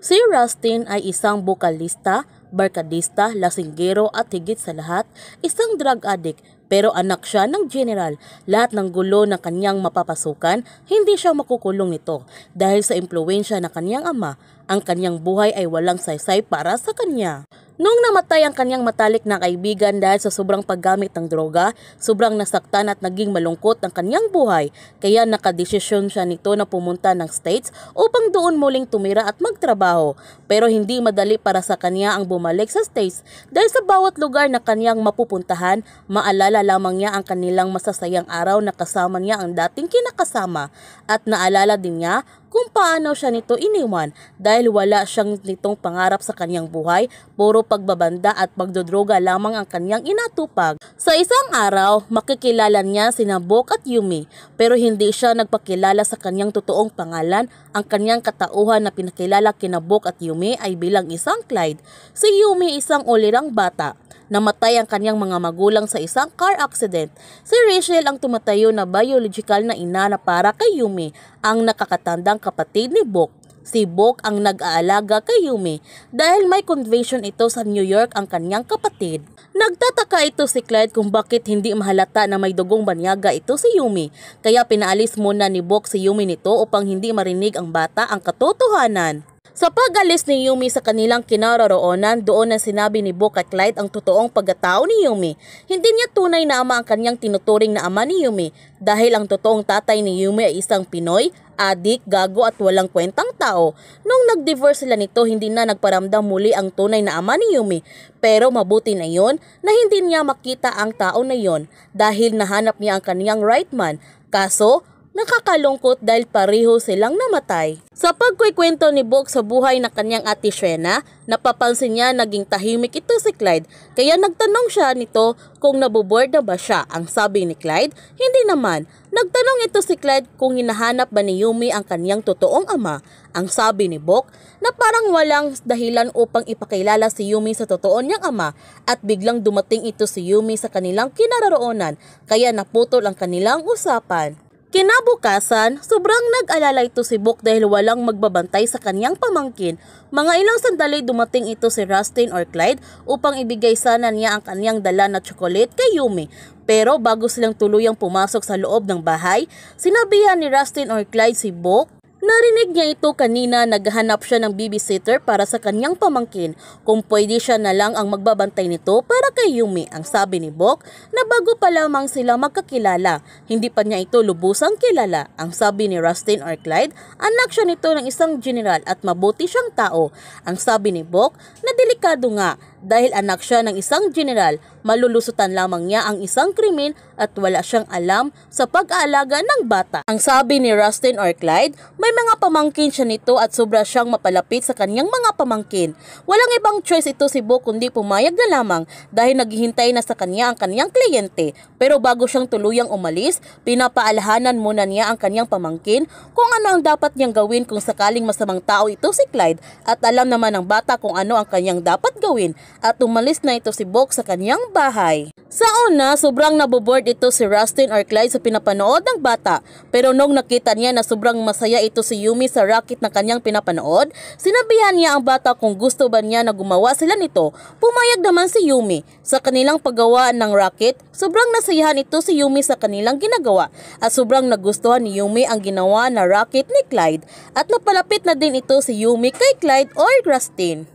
Si Rustin ay isang bokalista, barkadista, lasinggero at higit sa lahat, isang drug addict pero anak siya ng general. Lahat ng gulo na kanyang mapapasukan, hindi siya makukulong nito dahil sa impluensya na kanyang ama. Ang kanyang buhay ay walang saysay para sa kanya. Nung namatay ang kanyang matalik na kaibigan dahil sa sobrang paggamit ng droga, sobrang nasaktan at naging malungkot ang kanyang buhay, kaya nakadesisyon siya nito na pumunta ng States upang doon muling tumira at magtrabaho. Pero hindi madali para sa kanya ang bumalik sa States dahil sa bawat lugar na kanyang mapupuntahan, maalala lamang niya ang kanilang masasayang araw na kasama niya ang dating kinakasama at naalala din niya kung paano siya nito iniwan dahil wala siyang nitong pangarap sa kanyang buhay, puro pagbabanda at pagdodroga lamang ang kanyang inatupag. Sa isang araw, makikilala niya si Nabok at Yumi pero hindi siya nagpakilala sa kanyang totoong pangalan. Ang kanyang katauhan na pinakilala kinabok at Yumi ay bilang isang Clyde. Si Yumi isang ulirang bata. Namatay ang kanyang mga magulang sa isang car accident. Si Rachel ang tumatayo na biological na ina na para kay Yumi, ang nakakatandang kapatid ni Bok. Si Bok ang nag-aalaga kay Yumi dahil may convention ito sa New York ang kanyang kapatid. Nagtataka ito si Clyde kung bakit hindi mahalata na may dugong banyaga ito si Yumi. Kaya pinaalis muna ni Bok si Yumi nito upang hindi marinig ang bata ang katotohanan. Sa pagalis ni Yumi sa kanilang kinaroroonan, doon ang sinabi ni Bo kay Clyde ang totoong pagkatao ni Yumi. Hindi niya tunay na ama ang kanyang tinuturing na ama ni Yumi dahil ang totoong tatay ni Yumi ay isang Pinoy, adik, gago at walang kwentang tao. Nung nag-divorce sila nito, hindi na nagparamdam muli ang tunay na ama ni Yumi. Pero mabuti na yon na hindi niya makita ang tao na yon dahil nahanap niya ang kanyang right man. Kaso, Nakakalungkot dahil pareho silang namatay. Sa pagkwikwento ni Bok sa buhay ng kanyang ate Shena, napapansin niya naging tahimik ito si Clyde kaya nagtanong siya nito kung naboboard na ba siya. Ang sabi ni Clyde, hindi naman. Nagtanong ito si Clyde kung hinahanap ba ni Yumi ang kanyang totoong ama. Ang sabi ni Bok na parang walang dahilan upang ipakilala si Yumi sa totoo niyang ama at biglang dumating ito si Yumi sa kanilang kinararoonan kaya naputol ang kanilang usapan. Kinabukasan, sobrang nag-alala ito si Book dahil walang magbabantay sa kanyang pamangkin. Mga ilang sandali dumating ito si Rustin or Clyde upang ibigay sana niya ang kanyang dala na tsokolate kay Yumi. Pero bago silang tuluyang pumasok sa loob ng bahay, sinabihan ni Rustin or Clyde si Book Narinig niya ito kanina naghanap siya ng babysitter para sa kanyang pamangkin kung pwede siya na lang ang magbabantay nito para kay Yumi ang sabi ni Bok na bago pa lamang sila magkakilala. Hindi pa niya ito lubusang kilala ang sabi ni Rustin or Clyde anak siya nito ng isang general at mabuti siyang tao. Ang sabi ni Bok na delikado nga dahil anak siya ng isang general, malulusutan lamang niya ang isang krimen at wala siyang alam sa pag-aalaga ng bata. Ang sabi ni Rustin or Clyde, may mga pamangkin siya nito at sobra siyang mapalapit sa kanyang mga pamangkin. Walang ibang choice ito si Bo kundi pumayag na lamang dahil naghihintay na sa kanya ang kanyang kliyente. Pero bago siyang tuluyang umalis, pinapaalahanan muna niya ang kanyang pamangkin kung ano ang dapat niyang gawin kung sakaling masamang tao ito si Clyde at alam naman ng bata kung ano ang kanyang dapat gawin at umalis na ito si Bok sa kanyang bahay. Sa una, sobrang nabobored ito si Rustin or Clyde sa pinapanood ng bata. Pero nung nakita niya na sobrang masaya ito si Yumi sa racket na kanyang pinapanood, sinabihan niya ang bata kung gusto ba niya na gumawa sila nito. Pumayag naman si Yumi. Sa kanilang paggawa ng racket, sobrang nasayahan ito si Yumi sa kanilang ginagawa at sobrang nagustuhan ni Yumi ang ginawa na racket ni Clyde at napalapit na din ito si Yumi kay Clyde or Rustin.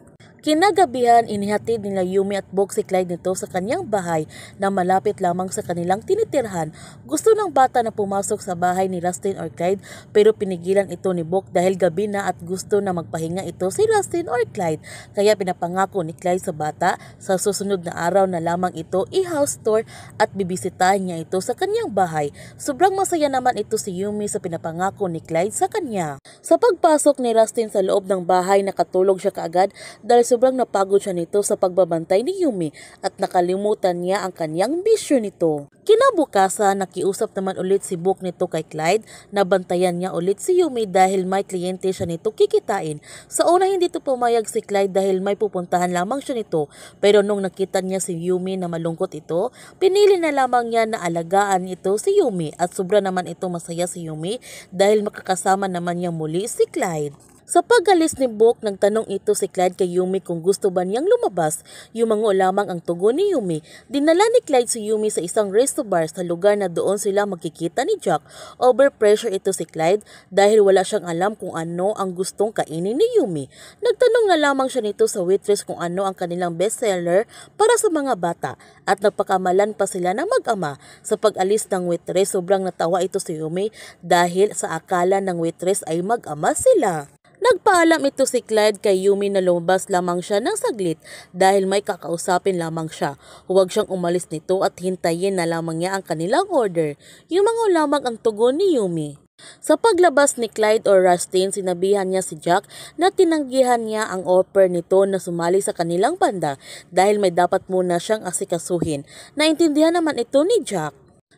Kinagabihan, inihatid nila Yumi at Bok si Clyde nito sa kanyang bahay na malapit lamang sa kanilang tinitirhan. Gusto ng bata na pumasok sa bahay ni Rustin or Clyde pero pinigilan ito ni Bok dahil gabi na at gusto na magpahinga ito si Rustin or Clyde. Kaya pinapangako ni Clyde sa bata sa susunod na araw na lamang ito i-house tour at bibisitahin niya ito sa kanyang bahay. Sobrang masaya naman ito si Yumi sa pinapangako ni Clyde sa kanya. Sa pagpasok ni Rustin sa loob ng bahay nakatulog siya kaagad dahil sobrang napagod siya nito sa pagbabantay ni Yumi at nakalimutan niya ang kanyang bisyo nito. Kinabukasan, nakiusap naman ulit si Book nito kay Clyde na bantayan niya ulit si Yumi dahil may kliyente siya nito kikitain. Sa una hindi to pumayag si Clyde dahil may pupuntahan lamang siya nito pero nung nakita niya si Yumi na malungkot ito, pinili na lamang niya na alagaan ito si Yumi at sobra naman ito masaya si Yumi dahil makakasama naman niya muli si Clyde. Sa pagalis ni Book, nagtanong ito si Clyde kay Yumi kung gusto ba niyang lumabas. Yumango lamang ang tugon ni Yumi. Dinala ni Clyde si Yumi sa isang resto bar sa lugar na doon sila magkikita ni Jack. Overpressure ito si Clyde dahil wala siyang alam kung ano ang gustong kainin ni Yumi. Nagtanong na lamang siya nito sa waitress kung ano ang kanilang bestseller para sa mga bata at nagpakamalan pa sila na mag-ama. Sa pag-alis ng waitress, sobrang natawa ito si Yumi dahil sa akala ng waitress ay mag-ama sila. Nagpaalam ito si Clyde kay Yumi na lumabas lamang siya ng saglit dahil may kakausapin lamang siya. Huwag siyang umalis nito at hintayin na lamang niya ang kanilang order. Yumango lamang ang tugon ni Yumi. Sa paglabas ni Clyde or Rustin, sinabihan niya si Jack na tinanggihan niya ang offer nito na sumali sa kanilang panda dahil may dapat muna siyang asikasuhin. Naintindihan naman ito ni Jack.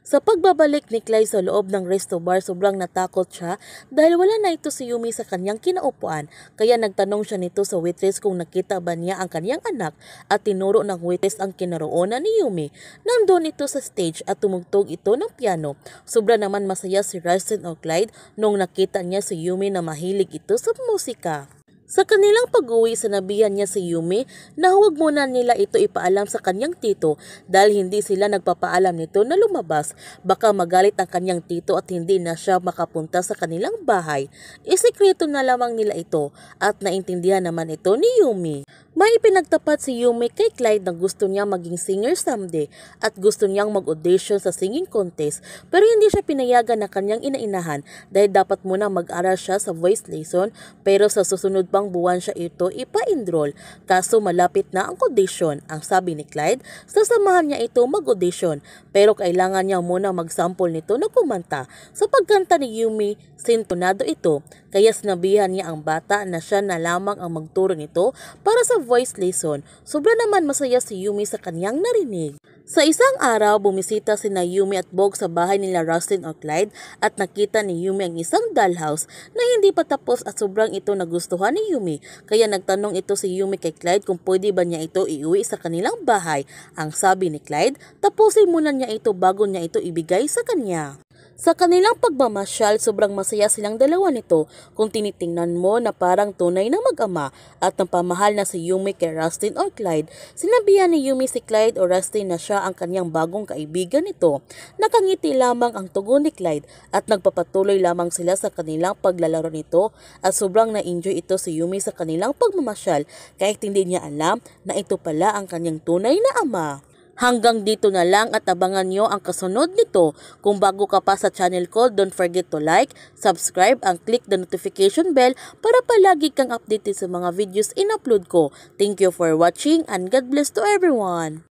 Sa pagbabalik ni Clay sa loob ng resto bar, sobrang natakot siya dahil wala na ito si Yumi sa kanyang kinaupuan. Kaya nagtanong siya nito sa waitress kung nakita ba niya ang kanyang anak at tinuro ng waitress ang kinaroonan ni Yumi. Nandun ito sa stage at tumugtog ito ng piano. Sobra naman masaya si Rustin O'Clyde nung nakita niya si Yumi na mahilig ito sa musika. Sa kanilang pag-uwi, sinabihan niya si Yumi na huwag muna nila ito ipaalam sa kanyang tito dahil hindi sila nagpapaalam nito na lumabas. Baka magalit ang kanyang tito at hindi na siya makapunta sa kanilang bahay. Isikreto na lamang nila ito at naintindihan naman ito ni Yumi. May ipinagtapat si Yumi kay Clyde na gusto niya maging singer someday at gusto niyang mag-audition sa singing contest pero hindi siya pinayagan na kanyang inainahan dahil dapat muna mag-aral siya sa voice lesson pero sa susunod pang buwan siya ito ipa-enroll. Kaso malapit na ang audition. Ang sabi ni Clyde, sasamahan niya ito mag-audition pero kailangan niya muna mag-sample nito na kumanta. Sa pagkanta ni Yumi, sintonado ito. Kaya sinabihan niya ang bata na siya na lamang ang magturo nito para sa voice lesson. Sobra naman masaya si Yumi sa kanyang narinig. Sa isang araw, bumisita si Yumi at Bog sa bahay nila Roslyn o Clyde at nakita ni Yumi ang isang dollhouse na hindi pa tapos at sobrang ito nagustuhan ni Yumi. Kaya nagtanong ito si Yumi kay Clyde kung pwede ba niya ito iuwi sa kanilang bahay. Ang sabi ni Clyde, tapusin muna niya ito bago niya ito ibigay sa kanya. Sa kanilang pagmamasyal, sobrang masaya silang dalawa nito kung tinitingnan mo na parang tunay na mag-ama at ng pamahal na si Yumi kay Rustin or Clyde. Sinabihan ni Yumi si Clyde o Rustin na siya ang kanyang bagong kaibigan nito. Nakangiti lamang ang tugon ni Clyde at nagpapatuloy lamang sila sa kanilang paglalaro nito at sobrang na-enjoy ito si Yumi sa kanilang pagmamasyal kahit hindi niya alam na ito pala ang kanyang tunay na ama. Hanggang dito na lang at abangan nyo ang kasunod nito. Kung bago ka pa sa channel ko, don't forget to like, subscribe, and click the notification bell para palagi kang updated sa mga videos in-upload ko. Thank you for watching and God bless to everyone!